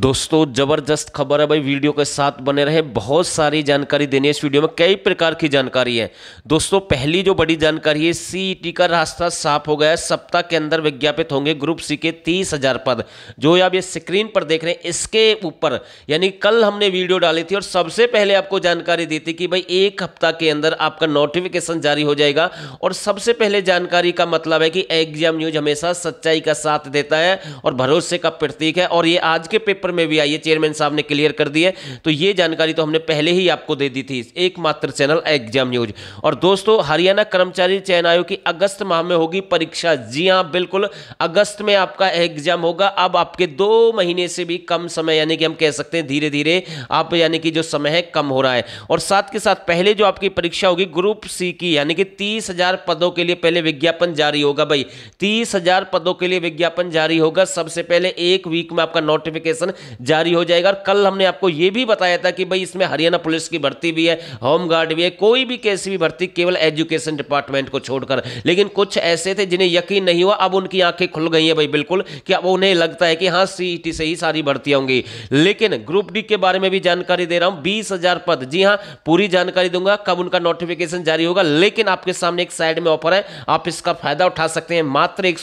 दोस्तों ज़बरदस्त खबर है भाई वीडियो के साथ बने रहे बहुत सारी जानकारी देनी है इस वीडियो में कई प्रकार की जानकारी है दोस्तों पहली जो बड़ी जानकारी है सीईटी e का रास्ता साफ हो गया है सप्ताह के अंदर विज्ञापित होंगे ग्रुप सी के तीस हज़ार पद जो आप ये स्क्रीन पर देख रहे हैं इसके ऊपर यानी कल हमने वीडियो डाली थी और सबसे पहले आपको जानकारी दी थी कि भाई एक हफ्ता के अंदर आपका नोटिफिकेशन जारी हो जाएगा और सबसे पहले जानकारी का मतलब है कि एग्जाम न्यूज हमेशा सच्चाई का साथ देता है और भरोसे का प्रतीक है और ये आज के पेपर पेपर में भी आई है चेयरमैन साहब ने क्लियर कर दी है तो ये जानकारी तो हमने पहले ही आपको दे दी थी एकमात्र चैनल एग्जाम न्यूज और दोस्तों हरियाणा कर्मचारी चयन आयोग की अगस्त माह में होगी परीक्षा जी हाँ बिल्कुल अगस्त में आपका एग्जाम होगा अब आपके दो महीने से भी कम समय यानी कि हम कह सकते हैं धीरे धीरे आप यानी कि जो समय है कम हो रहा है और साथ के साथ पहले जो आपकी परीक्षा होगी ग्रुप सी की यानी कि तीस हजार पदों के लिए पहले विज्ञापन जारी होगा भाई तीस हजार पदों के लिए विज्ञापन जारी होगा सबसे पहले एक वीक में आपका नोटिफिकेशन आरक्षण जारी हो जाएगा और कल हमने आपको ये भी बताया था कि भाई इसमें हरियाणा पुलिस की भर्ती भी है होमगार्ड भी है कोई भी केस भी भर्ती केवल एजुकेशन डिपार्टमेंट को छोड़कर लेकिन कुछ ऐसे थे जिन्हें यकीन नहीं हुआ अब उनकी आंखें खुल गई हैं भाई बिल्कुल कि अब उन्हें लगता है कि हाँ सी से ही सारी भर्ती होंगी लेकिन ग्रुप डी के बारे में भी जानकारी दे रहा हूँ बीस पद जी हाँ पूरी जानकारी दूंगा कब उनका नोटिफिकेशन जारी होगा लेकिन आपके सामने एक साइड में ऑफर है आप इसका फायदा उठा सकते हैं मात्र एक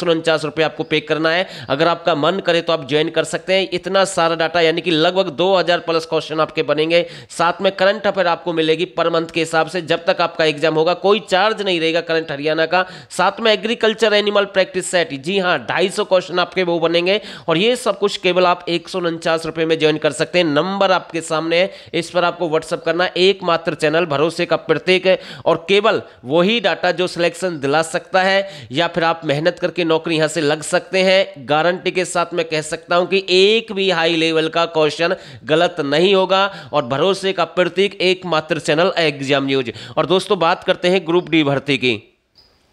आपको पे करना है अगर आपका मन करे तो आप ज्वाइन कर सकते हैं इतना सारा डाटा यानी कि लगभग 2000 प्लस क्वेश्चन आपके बनेंगे साथ में करंट अफेयर आपको मिलेगी पर मंथ के हिसाब से जब तक आपका एग्जाम होगा कोई चार्ज नहीं रहेगा करंट हरियाणा का साथ में एग्रीकल्चर एनिमल प्रैक्टिस सेट जी हाँ ढाई क्वेश्चन आपके वो बनेंगे और ये सब कुछ केवल आप एक रुपए में ज्वाइन कर सकते हैं नंबर आपके सामने है इस पर आपको व्हाट्सअप करना एकमात्र चैनल भरोसे का प्रत्येक है और केवल वही डाटा जो सिलेक्शन दिला सकता है या फिर आप मेहनत करके नौकरी यहां से लग सकते हैं गारंटी के साथ मैं कह सकता हूं कि एक भी हाई हाई लेवल का क्वेश्चन गलत नहीं होगा और भरोसे का प्रतीक एकमात्र चैनल एग्जाम न्यूज और दोस्तों बात करते हैं ग्रुप डी भर्ती की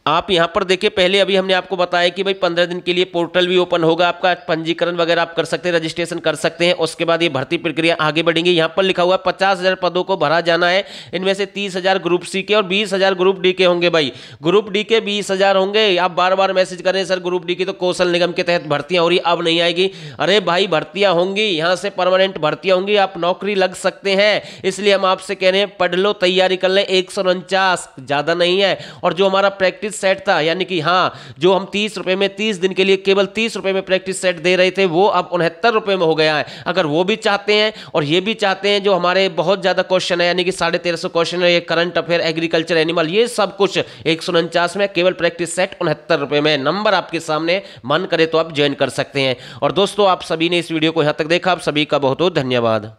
आप यहाँ पर देखिए पहले अभी हमने आपको बताया कि भाई पंद्रह दिन के लिए पोर्टल भी ओपन होगा आपका पंजीकरण वगैरह आप कर सकते हैं रजिस्ट्रेशन कर सकते हैं उसके बाद ये भर्ती प्रक्रिया आगे बढ़ेंगी यहाँ पर लिखा हुआ है पचास हज़ार पदों को भरा जाना है इनमें से तीस हज़ार ग्रुप सी के और बीस हज़ार ग्रुप डी के होंगे भाई ग्रुप डी के बीस हज़ार होंगे आप बार बार मैसेज करें सर ग्रुप डी की तो कौशल निगम के तहत भर्तियाँ हो रही अब नहीं आएगी अरे भाई भर्तियाँ होंगी यहाँ से परमानेंट भर्तियाँ होंगी आप नौकरी लग सकते हैं इसलिए हम आपसे कह रहे हैं पढ़ लो तैयारी कर लें एक ज़्यादा नहीं है और जो हमारा प्रैक्टिस प्रैक्टिस सेट था यानी कि हाँ जो हम तीस रुपये में तीस दिन के लिए केवल तीस रुपये में प्रैक्टिस सेट दे रहे थे वो अब उनहत्तर रुपये में हो गया है अगर वो भी चाहते हैं और ये भी चाहते हैं जो हमारे बहुत ज़्यादा क्वेश्चन है यानी कि साढ़े तेरह सौ क्वेश्चन है ये करंट अफेयर एग्रीकल्चर एनिमल ये सब कुछ एक सौ उनचास में केवल प्रैक्टिस सेट उनहत्तर रुपये में नंबर आपके सामने मन करे तो आप ज्वाइन कर सकते हैं और दोस्तों आप सभी ने इस वीडियो को यहाँ तक देखा आप सभी का बहुत बहुत धन्यवाद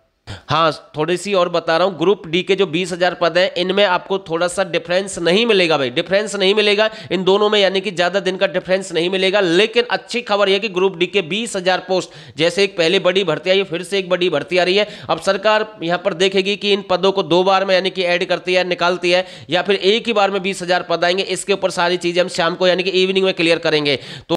हाँ थोड़ी सी और बता रहा हूँ ग्रुप डी के जो बीस हजार पद हैं इनमें आपको थोड़ा सा डिफरेंस नहीं मिलेगा भाई डिफरेंस नहीं मिलेगा इन दोनों में यानी कि ज़्यादा दिन का डिफरेंस नहीं मिलेगा लेकिन अच्छी खबर यह कि ग्रुप डी के बीस हजार पोस्ट जैसे एक पहले बड़ी भर्ती आई फिर से एक बड़ी भर्ती आ रही है अब सरकार यहाँ पर देखेगी कि इन पदों को दो बार में यानी कि ऐड करती है निकालती है या फिर एक ही बार में बीस हजार पद आएंगे इसके ऊपर सारी चीज़ें हम शाम को यानी कि इवनिंग में क्लियर करेंगे तो